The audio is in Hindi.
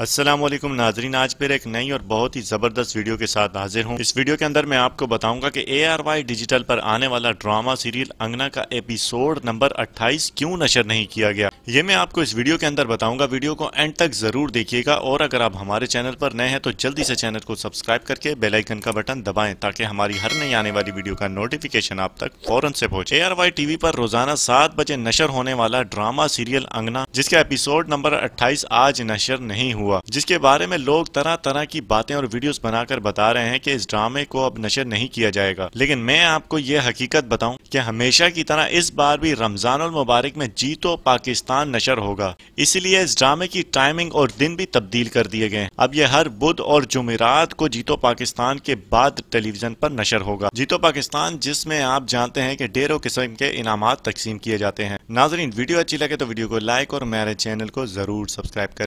असलम नाजरीन आज फिर एक नई और बहुत ही ज़बरदस्त वीडियो के साथ हाजिर हूँ इस वीडियो के अंदर मैं आपको बताऊंगा कि ए आर वाई डिजिटल पर आने वाला ड्रामा सीरियल अंगना का एपिसोड नंबर 28 क्यों नशर नहीं किया गया ये मैं आपको इस वीडियो के अंदर बताऊंगा वीडियो को एंड तक ज़रूर देखिएगा और अगर आप हमारे चैनल पर नए हैं तो जल्दी से चैनल को सब्सक्राइब करके बेल आइकन का बटन दबाएं ताकि हमारी हर नई आने वाली वीडियो का नोटिफिकेशन आप तक फौरन से पहुंचे आर वाई टीवी पर रोजाना सात बजे नशर होने वाला ड्रामा सीरियल अंगना जिसका एपिसोड नंबर अट्ठाईस आज नशर नहीं हुआ जिसके बारे में लोग तरह तरह की बातें और वीडियो बनाकर बता रहे हैं की इस ड्रामे को अब नशर नहीं किया जाएगा लेकिन मैं आपको ये हकीकत बताऊँ कि हमेशा की तरह इस बार भी रमज़ान मुबारक में जीतो पाकिस्तान नशर होगा इसलिए इस ड्रामे की टाइमिंग और दिन भी तब्दील कर दिए गए अब यह हर बुध और जुमेरात को जीतो पाकिस्तान के बाद टेलीविजन पर नशर होगा जीतो पाकिस्तान जिसमें आप जानते हैं कि डेरों किस्म के इनाम तकसीम किए जाते हैं नाजरीन वीडियो अच्छी लगे तो वीडियो को लाइक और मेरे चैनल को जरूर सब्सक्राइब करें